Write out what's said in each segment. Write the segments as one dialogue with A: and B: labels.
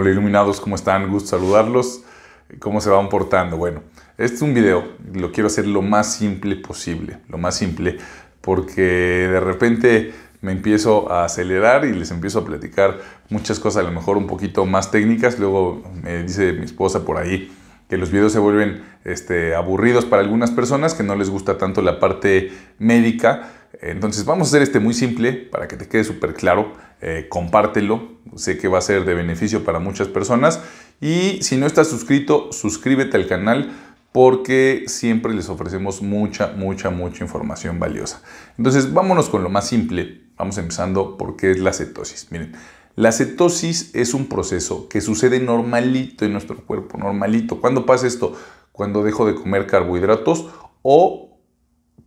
A: Hola iluminados, ¿cómo están? Gusto saludarlos. ¿Cómo se van portando? Bueno, este es un video, lo quiero hacer lo más simple posible, lo más simple, porque de repente me empiezo a acelerar y les empiezo a platicar muchas cosas, a lo mejor un poquito más técnicas. Luego me dice mi esposa por ahí que los videos se vuelven este, aburridos para algunas personas que no les gusta tanto la parte médica entonces vamos a hacer este muy simple para que te quede súper claro. Eh, compártelo, sé que va a ser de beneficio para muchas personas. Y si no estás suscrito, suscríbete al canal porque siempre les ofrecemos mucha, mucha, mucha información valiosa. Entonces vámonos con lo más simple. Vamos empezando porque es la cetosis. Miren, la cetosis es un proceso que sucede normalito en nuestro cuerpo, normalito. ¿Cuándo pasa esto? Cuando dejo de comer carbohidratos o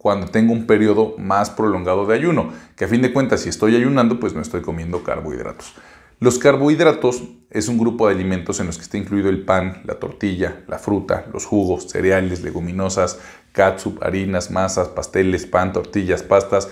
A: cuando tengo un periodo más prolongado de ayuno, que a fin de cuentas si estoy ayunando pues no estoy comiendo carbohidratos. Los carbohidratos es un grupo de alimentos en los que está incluido el pan, la tortilla, la fruta, los jugos, cereales, leguminosas, catsup, harinas, masas, pasteles, pan, tortillas, pastas,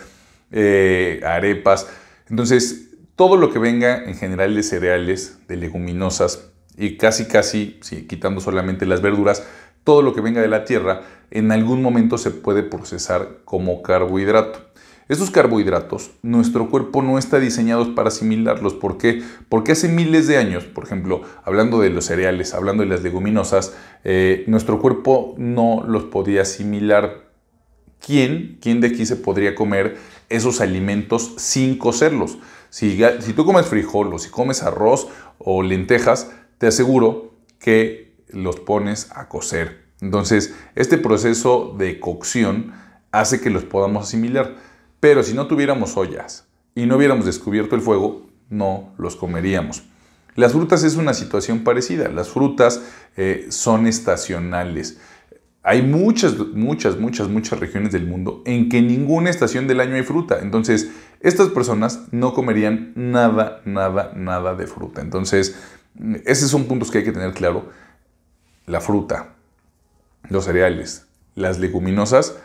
A: eh, arepas. Entonces, todo lo que venga en general de cereales, de leguminosas y casi casi, quitando solamente las verduras, todo lo que venga de la tierra en algún momento se puede procesar como carbohidrato. Estos carbohidratos, nuestro cuerpo no está diseñado para asimilarlos. ¿Por qué? Porque hace miles de años, por ejemplo, hablando de los cereales, hablando de las leguminosas, eh, nuestro cuerpo no los podía asimilar. ¿Quién, ¿Quién de aquí se podría comer esos alimentos sin cocerlos? Si, si tú comes frijol o si comes arroz o lentejas, te aseguro que los pones a cocer. Entonces, este proceso de cocción hace que los podamos asimilar. Pero si no tuviéramos ollas y no hubiéramos descubierto el fuego, no los comeríamos. Las frutas es una situación parecida. Las frutas eh, son estacionales. Hay muchas, muchas, muchas, muchas regiones del mundo en que en ninguna estación del año hay fruta. Entonces, estas personas no comerían nada, nada, nada de fruta. Entonces, esos son puntos que hay que tener claro la fruta, los cereales, las leguminosas,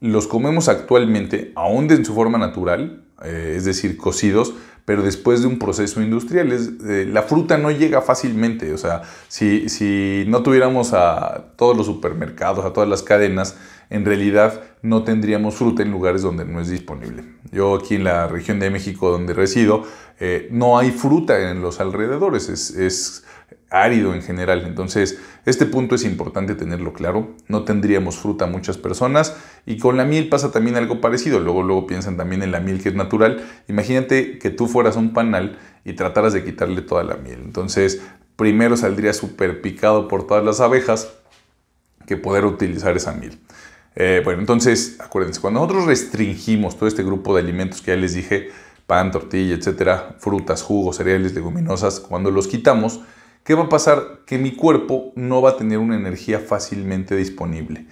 A: los comemos actualmente, aún en su forma natural, eh, es decir, cocidos, pero después de un proceso industrial. Es, eh, la fruta no llega fácilmente, o sea, si, si no tuviéramos a todos los supermercados, a todas las cadenas, en realidad no tendríamos fruta en lugares donde no es disponible. Yo aquí en la región de México donde resido, eh, no hay fruta en los alrededores, es árido en general. Entonces, este punto es importante tenerlo claro. No tendríamos fruta muchas personas y con la miel pasa también algo parecido. Luego, luego piensan también en la miel que es natural. Imagínate que tú fueras un panal y trataras de quitarle toda la miel. Entonces, primero saldría súper picado por todas las abejas que poder utilizar esa miel. Eh, bueno, entonces, acuérdense, cuando nosotros restringimos todo este grupo de alimentos que ya les dije, pan, tortilla, etcétera, frutas, jugos, cereales, leguminosas, cuando los quitamos, ¿Qué va a pasar? Que mi cuerpo no va a tener una energía fácilmente disponible.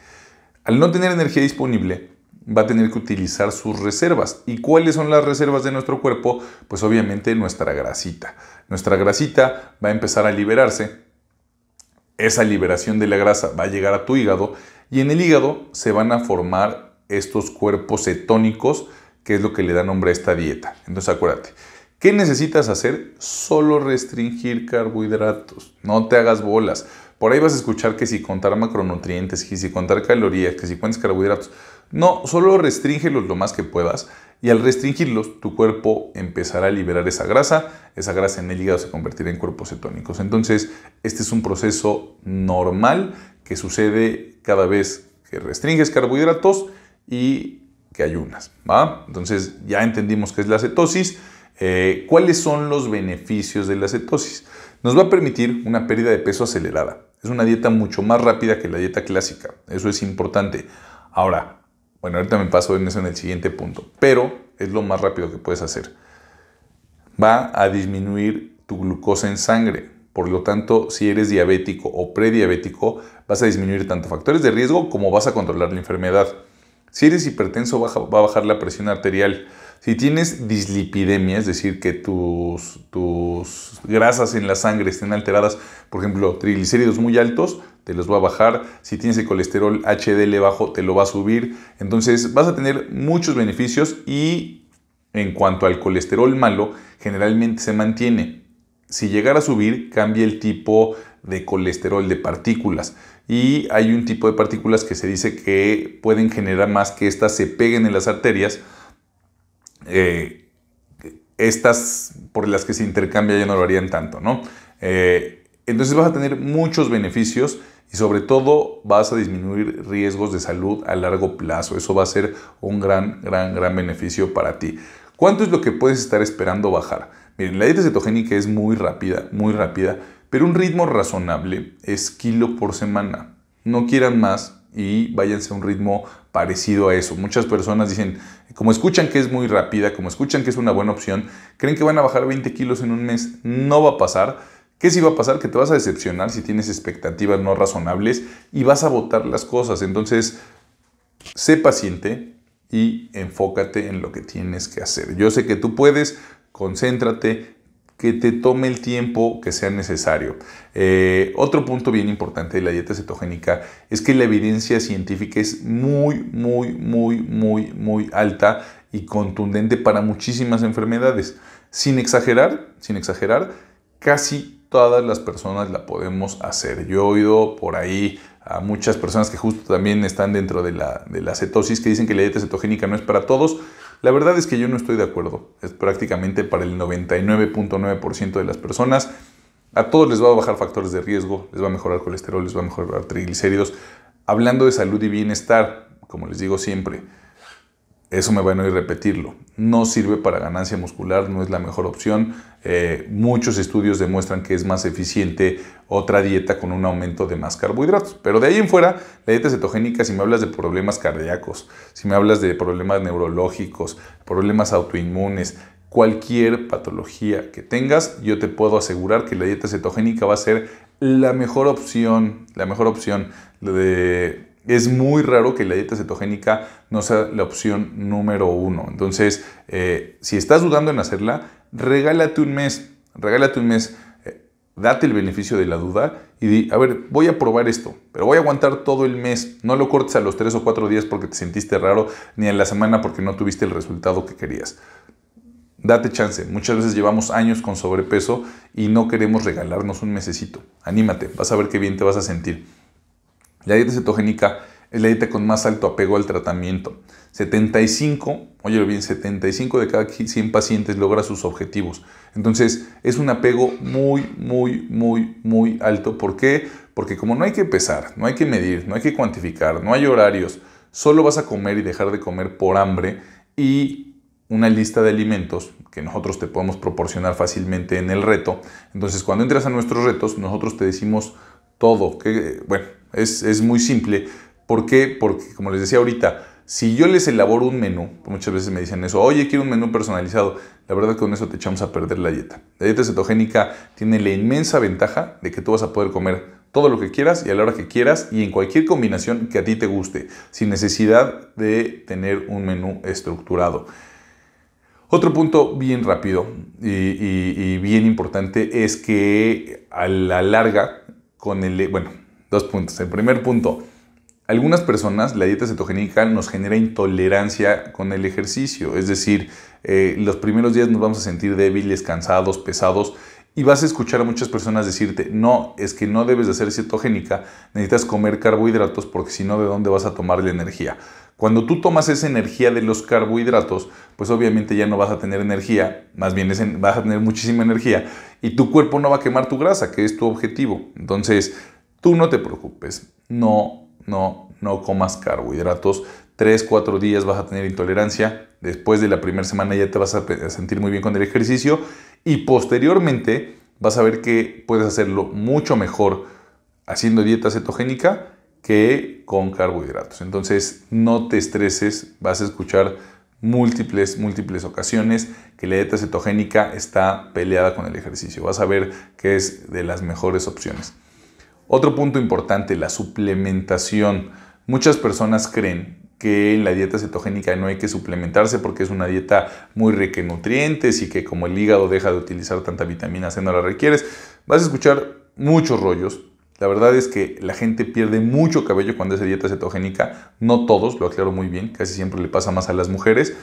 A: Al no tener energía disponible, va a tener que utilizar sus reservas. ¿Y cuáles son las reservas de nuestro cuerpo? Pues obviamente nuestra grasita. Nuestra grasita va a empezar a liberarse. Esa liberación de la grasa va a llegar a tu hígado y en el hígado se van a formar estos cuerpos cetónicos, que es lo que le da nombre a esta dieta. Entonces acuérdate, ¿Qué necesitas hacer? Solo restringir carbohidratos. No te hagas bolas. Por ahí vas a escuchar que si contar macronutrientes, que si contar calorías, que si pones carbohidratos. No, solo restríngelos lo más que puedas y al restringirlos tu cuerpo empezará a liberar esa grasa, esa grasa en el hígado se convertirá en cuerpos cetónicos. Entonces, este es un proceso normal que sucede cada vez que restringes carbohidratos y que ayunas, ¿va? Entonces, ya entendimos qué es la cetosis eh, ¿Cuáles son los beneficios de la cetosis? Nos va a permitir una pérdida de peso acelerada. Es una dieta mucho más rápida que la dieta clásica. Eso es importante. Ahora, bueno, ahorita me paso en eso en el siguiente punto, pero es lo más rápido que puedes hacer. Va a disminuir tu glucosa en sangre. Por lo tanto, si eres diabético o prediabético, vas a disminuir tanto factores de riesgo como vas a controlar la enfermedad. Si eres hipertenso, va a bajar la presión arterial. Si tienes dislipidemia, es decir, que tus, grasas en la sangre estén alteradas, por ejemplo, triglicéridos muy altos, te los va a bajar. Si tienes el colesterol HDL bajo, te lo va a subir. Entonces vas a tener muchos beneficios y en cuanto al colesterol malo, generalmente se mantiene. Si llegara a subir, cambia el tipo de colesterol de partículas. Y hay un tipo de partículas que se dice que pueden generar más que éstas se peguen en las arterias eh, estas por las que se intercambia ya no lo harían tanto, ¿no? Eh, entonces vas a tener muchos beneficios y sobre todo vas a disminuir riesgos de salud a largo plazo. Eso va a ser un gran, gran, gran beneficio para ti. ¿Cuánto es lo que puedes estar esperando bajar? Miren, la dieta cetogénica es muy rápida, muy rápida, pero un ritmo razonable es kilo por semana. No quieran más y váyanse a un ritmo parecido a eso. Muchas personas dicen, como escuchan que es muy rápida, como escuchan que es una buena opción, creen que van a bajar 20 kilos en un mes. No va a pasar. ¿Qué sí va a pasar? Que te vas a decepcionar si tienes expectativas no razonables y vas a botar las cosas. Entonces, sé paciente y enfócate en lo que tienes que hacer. Yo sé que tú puedes, concéntrate, que te tome el tiempo que sea necesario. Eh, otro punto bien importante de la dieta cetogénica es que la evidencia científica es muy, muy, muy, muy, muy alta y contundente para muchísimas enfermedades. Sin exagerar, sin exagerar, casi todas las personas la podemos hacer. Yo he oído por ahí a muchas personas que justo también están dentro de la, de la cetosis que dicen que la dieta cetogénica no es para todos. La verdad es que yo no estoy de acuerdo. Es prácticamente para el 99.9% de las personas. A todos les va a bajar factores de riesgo, les va a mejorar colesterol, les va a mejorar triglicéridos. Hablando de salud y bienestar, como les digo siempre, eso me va a no ir repetirlo. No sirve para ganancia muscular, no es la mejor opción. Eh, muchos estudios demuestran que es más eficiente otra dieta con un aumento de más carbohidratos. Pero de ahí en fuera, la dieta cetogénica, si me hablas de problemas cardíacos, si me hablas de problemas neurológicos, problemas autoinmunes, cualquier patología que tengas, yo te puedo asegurar que la dieta cetogénica va a ser la mejor opción, la mejor opción de es muy raro que la dieta cetogénica no sea la opción número uno. Entonces, eh, si estás dudando en hacerla, regálate un mes, regálate un mes, eh, date el beneficio de la duda y di, a ver, voy a probar esto, pero voy a aguantar todo el mes. No lo cortes a los tres o cuatro días porque te sentiste raro, ni a la semana porque no tuviste el resultado que querías. Date chance. Muchas veces llevamos años con sobrepeso y no queremos regalarnos un mesecito. Anímate, vas a ver qué bien te vas a sentir. La dieta cetogénica es la dieta con más alto apego al tratamiento. 75, oye bien, 75 de cada 100 pacientes logra sus objetivos. Entonces, es un apego muy, muy, muy, muy alto. ¿Por qué? Porque como no hay que pesar, no hay que medir, no hay que cuantificar, no hay horarios, solo vas a comer y dejar de comer por hambre y una lista de alimentos que nosotros te podemos proporcionar fácilmente en el reto. Entonces, cuando entras a nuestros retos, nosotros te decimos todo. Que, bueno, es, muy simple. ¿Por qué? Porque, como les decía ahorita, si yo les elaboro un menú, muchas veces me dicen eso, oye, quiero un menú personalizado, la verdad con eso te echamos a perder la dieta. La dieta cetogénica tiene la inmensa ventaja de que tú vas a poder comer todo lo que quieras y a la hora que quieras y en cualquier combinación que a ti te guste, sin necesidad de tener un menú estructurado. Otro punto bien rápido y, y bien importante es que a la larga, con el, bueno, Dos puntos. El primer punto. Algunas personas la dieta cetogénica nos genera intolerancia con el ejercicio, es decir, eh, los primeros días nos vamos a sentir débiles, cansados, pesados y vas a escuchar a muchas personas decirte, no, es que no debes de hacer cetogénica, necesitas comer carbohidratos porque si no, ¿de dónde vas a tomar la energía? Cuando tú tomas esa energía de los carbohidratos, pues obviamente ya no vas a tener energía, más bien vas a tener muchísima energía y tu cuerpo no va a quemar tu grasa, que es tu objetivo. Entonces, Tú no te preocupes, no, no, no comas carbohidratos. Tres, cuatro días vas a tener intolerancia. Después de la primera semana ya te vas a sentir muy bien con el ejercicio y posteriormente vas a ver que puedes hacerlo mucho mejor haciendo dieta cetogénica que con carbohidratos. Entonces, no te estreses, vas a escuchar múltiples, múltiples ocasiones que la dieta cetogénica está peleada con el ejercicio. Vas a ver que es de las mejores opciones. Otro punto importante, la suplementación. Muchas personas creen que en la dieta cetogénica no hay que suplementarse porque es una dieta muy rica en nutrientes y que como el hígado deja de utilizar tanta vitamina C no la requieres. Vas a escuchar muchos rollos. La verdad es que la gente pierde mucho cabello cuando hace dieta cetogénica. No todos, lo aclaro muy bien, casi siempre le pasa más a las mujeres.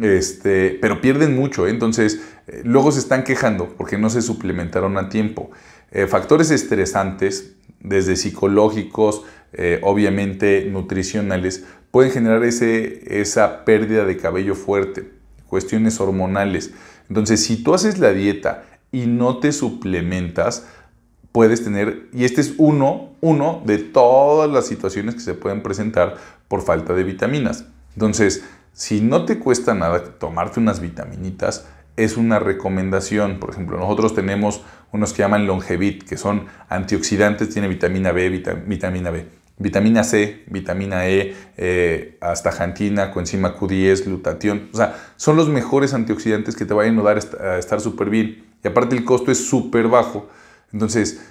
A: Este, pero pierden mucho, ¿eh? entonces eh, luego se están quejando porque no se suplementaron a tiempo. Eh, factores estresantes, desde psicológicos, eh, obviamente nutricionales, pueden generar ese, esa pérdida de cabello fuerte, cuestiones hormonales. Entonces, si tú haces la dieta y no te suplementas, puedes tener, y este es uno, uno de todas las situaciones que se pueden presentar por falta de vitaminas. Entonces, si no te cuesta nada tomarte unas vitaminitas, es una recomendación. Por ejemplo, nosotros tenemos unos que llaman Longevit, que son antioxidantes, tiene vitamina B, vitamina B, vitamina C, vitamina E, hasta eh, coenzima Q10, glutatión. O sea, son los mejores antioxidantes que te van a ayudar a estar súper bien. Y aparte el costo es súper bajo. Entonces,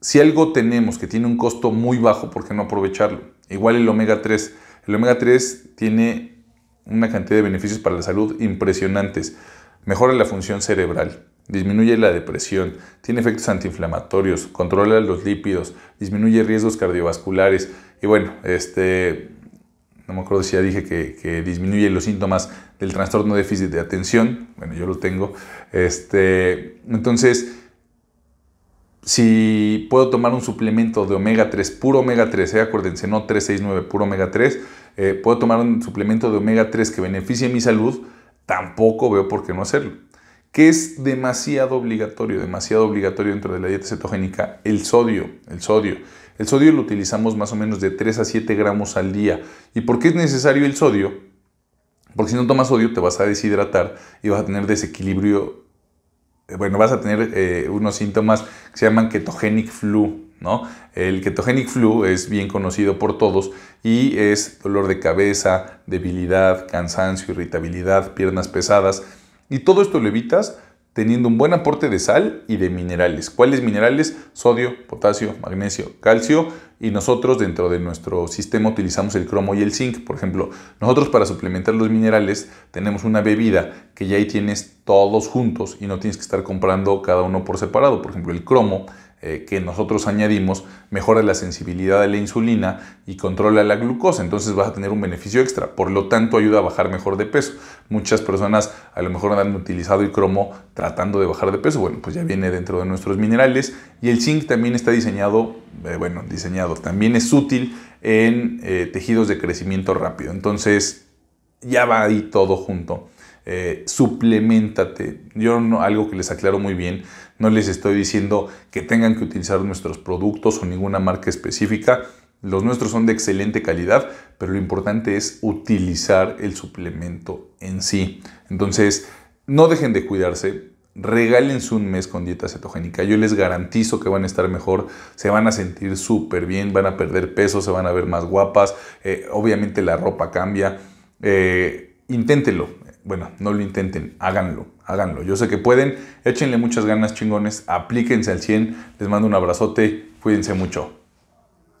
A: si algo tenemos que tiene un costo muy bajo, ¿por qué no aprovecharlo? Igual el omega 3. El omega 3 tiene una cantidad de beneficios para la salud impresionantes. Mejora la función cerebral, disminuye la depresión, tiene efectos antiinflamatorios, controla los lípidos, disminuye riesgos cardiovasculares y bueno, este, no me acuerdo si ya dije que, disminuye los síntomas del trastorno déficit de atención, bueno, yo lo tengo, este, entonces, si puedo tomar un suplemento de omega 3, puro omega 3, ¿eh? acuérdense, no 369, puro omega 3, eh, puedo tomar un suplemento de omega 3 que beneficie mi salud, tampoco veo por qué no hacerlo. Que es demasiado obligatorio, demasiado obligatorio dentro de la dieta cetogénica el sodio, el sodio. El sodio lo utilizamos más o menos de 3 a 7 gramos al día. ¿Y por qué es necesario el sodio? Porque si no tomas sodio te vas a deshidratar y vas a tener desequilibrio, eh, bueno, vas a tener eh, unos síntomas que se llaman ketogenic flu, el ketogenic flu es bien conocido por todos y es dolor de cabeza, debilidad, cansancio, irritabilidad, piernas pesadas. Y todo esto lo evitas teniendo un buen aporte de sal y de minerales. ¿Cuáles minerales? Sodio, potasio, magnesio, calcio. Y nosotros dentro de nuestro sistema utilizamos el cromo y el zinc. Por ejemplo, nosotros para suplementar los minerales tenemos una bebida que ya ahí tienes todos juntos y no tienes que estar comprando cada uno por separado. Por ejemplo, el cromo eh, que nosotros añadimos mejora la sensibilidad a la insulina y controla la glucosa, entonces vas a tener un beneficio extra, por lo tanto ayuda a bajar mejor de peso. Muchas personas a lo mejor han utilizado el cromo tratando de bajar de peso, bueno, pues ya viene dentro de nuestros minerales y el zinc también está diseñado, eh, bueno, diseñado, también es útil en eh, tejidos de crecimiento rápido, entonces ya va ahí todo junto. suplementate. Yo algo que les aclaro muy bien no les estoy diciendo que tengan que utilizar nuestros productos o ninguna marca específica. Los nuestros son de excelente calidad, pero lo importante es utilizar el suplemento en sí. Entonces, no dejen de cuidarse, regálense un mes con dieta cetogénica. Yo les garantizo que van a estar mejor, se van a sentir súper bien, van a perder peso, se van a ver más guapas. Eh, obviamente la ropa cambia. Eh, inténtelo, bueno, no lo intenten, háganlo, háganlo. Yo sé que pueden, échenle muchas ganas chingones, aplíquense al 100, les mando un abrazote, cuídense mucho.